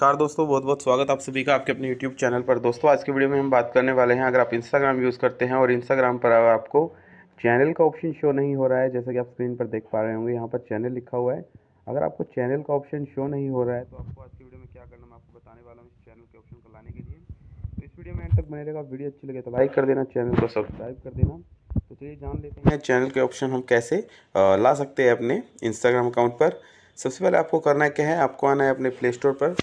नमस्कार दोस्तों बहुत बहुत स्वागत आप सभी का आपके अपने यूट्यूब चैनल पर दोस्तों आज के वीडियो में हम बात करने वाले हैं अगर आप इंस्टाग्राम यूज़ करते हैं और इंस्टाग्राम पर आपको चैनल का ऑप्शन शो नहीं हो रहा है जैसा कि आप स्क्रीन पर देख पा रहे होंगे यहाँ पर चैनल लिखा हुआ है अगर आपको चैनल का ऑप्शन शो नहीं हो रहा है तो आपको आज की वीडियो में क्या करना मैं आपको बताने वाला हूँ चैनल के ऑप्शन को लाने के लिए तो इस वीडियो में एंड तक बने रहेगा वीडियो अच्छी लगे तो लाइक कर देना चैनल को सब्सक्राइब कर देना तो चलिए जान लेते हैं चैनल के ऑप्शन हम कैसे ला सकते हैं अपने इंस्टाग्राम अकाउंट पर सबसे पहले आपको करना क्या है आपको आना है अपने प्ले स्टोर पर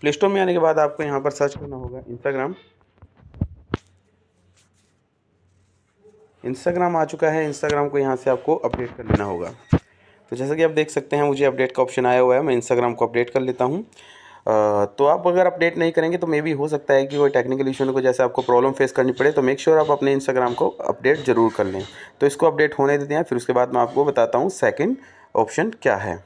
प्ले स्टोर में आने के बाद आपको यहाँ पर सर्च करना होगा इंस्टाग्राम इंस्टाग्राम आ चुका है इंस्टाग्राम को यहाँ से आपको अपडेट कर लेना होगा तो जैसा कि आप देख सकते हैं मुझे अपडेट का ऑप्शन आया हुआ है मैं इंस्टाग्राम को अपडेट कर लेता हूँ तो आप अगर अपडेट नहीं करेंगे तो मे भी हो सकता है कि कोई टेक्निकल इशू को जैसे आपको प्रॉब्लम फेस करनी पड़े तो मेक श्योर आप अपने इंस्टाग्राम को अपडेट जरूर कर लें तो इसको अपडेट होने देते हैं फिर उसके बाद मैं आपको बताता हूँ सेकेंड ऑप्शन क्या है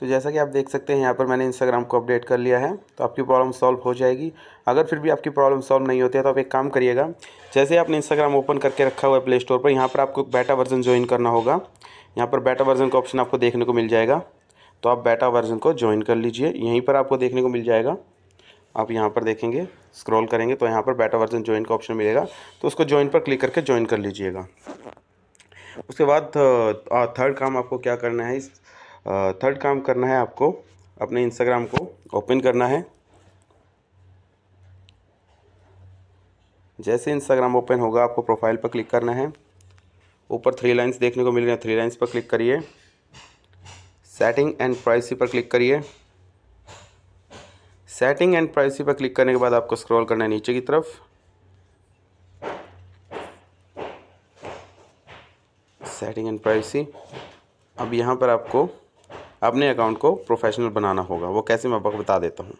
तो जैसा कि आप देख सकते हैं यहाँ पर मैंने इंस्टाग्राम को अपडेट कर लिया है तो आपकी प्रॉब्लम सॉल्व हो जाएगी अगर फिर भी आपकी प्रॉब्लम सॉल्व नहीं होती है तो आप एक काम करिएगा जैसे आपने इंस्टाग्राम ओपन करके रखा हुआ है प्ले स्टोर पर यहाँ पर आपको बेटा वर्जन ज्वाइन करना होगा यहाँ पर बेटा वर्जन का ऑप्शन आपको देखने को मिल जाएगा तो आप बेटा वर्जन को ज्वाइन कर लीजिए यहीं पर आपको देखने को मिल जाएगा आप यहाँ पर देखेंगे स्क्रॉल करेंगे तो यहाँ पर बेटा वर्जन ज्वाइन का ऑप्शन मिलेगा तो उसको ज्वाइन पर क्लिक करके ज्वाइन कर लीजिएगा उसके बाद थर्ड काम आपको क्या करना है इस थर्ड काम करना है आपको अपने इंस्टाग्राम को ओपन करना है जैसे इंस्टाग्राम ओपन होगा आपको प्रोफाइल पर क्लिक करना है ऊपर थ्री लाइंस देखने को मिल रही है थ्री लाइंस पर क्लिक करिए सेटिंग एंड प्राइसी पर क्लिक करिए सेटिंग एंड प्राइसी पर क्लिक करने के बाद आपको स्क्रॉल करना है नीचे की तरफ सेटिंग एंड प्राइसी अब यहाँ पर आपको अपने अकाउंट को प्रोफेशनल बनाना होगा वो कैसे मैं आपको बता देता हूँ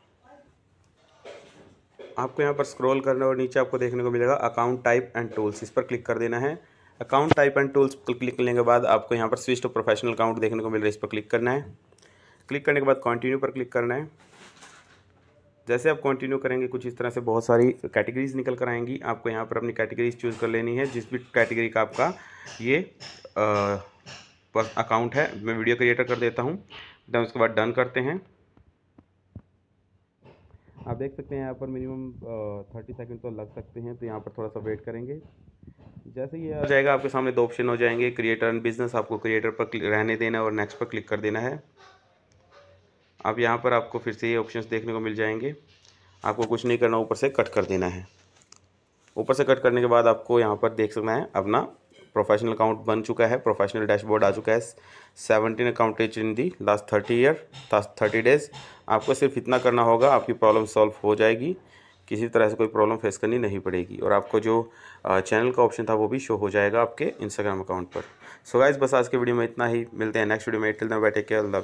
आपको यहाँ पर स्क्रॉल करना और नीचे आपको देखने को मिलेगा अकाउंट टाइप एंड टूल्स इस पर क्लिक कर देना है अकाउंट टाइप एंड टूल्स पर क्लिक करने के बाद आपको यहाँ पर स्विच टू प्रोफेशनल अकाउंट देखने को मिल रहा है इस पर क्लिक करना है क्लिक करने के बाद कंटिन्यू पर क्लिक करना है जैसे आप कंटिन्यू करेंगे कुछ इस तरह से बहुत सारी कैटेगरीज निकल कर आएंगी आपको यहाँ पर अपनी कैटेगरीज चूज़ कर लेनी है जिस भी कैटेगरी का आपका ये आ, अकाउंट है मैं वीडियो क्रिएटर कर देता हूँ देन उसके बाद डन करते हैं आप देख सकते हैं यहाँ पर मिनिमम थर्टी सेकेंड तो लग सकते हैं तो यहाँ पर थोड़ा सा वेट करेंगे जैसे ये आ जाएगा आपके सामने दो ऑप्शन हो जाएंगे क्रिएटर एंड बिजनेस आपको क्रिएटर पर रहने देना है और नेक्स्ट पर क्लिक कर देना है अब यहाँ पर आपको फिर से ये ऑप्शन देखने को मिल जाएंगे आपको कुछ नहीं करना ऊपर से कट कर देना है ऊपर से कट करने के बाद आपको यहाँ पर देख सकना है अपना प्रोफेशनल अकाउंट बन चुका है प्रोफेशनल डैशबोर्ड आ चुका है seventeen account reach in the last thirty year last thirty days आपको सिर्फ इतना करना होगा आपकी प्रॉब्लम सॉल्व हो जाएगी किसी तरह से कोई प्रॉब्लम फेस करनी नहीं पड़ेगी और आपको जो चैनल का ऑप्शन था वो भी शो हो जाएगा आपके इंस्टाग्राम अकाउंट पर सो so गाइज बस आज के वीडियो में इतना ही मिलते हैं नेक्स्ट वीडियो में टिल दैन बैठे के अल्लाह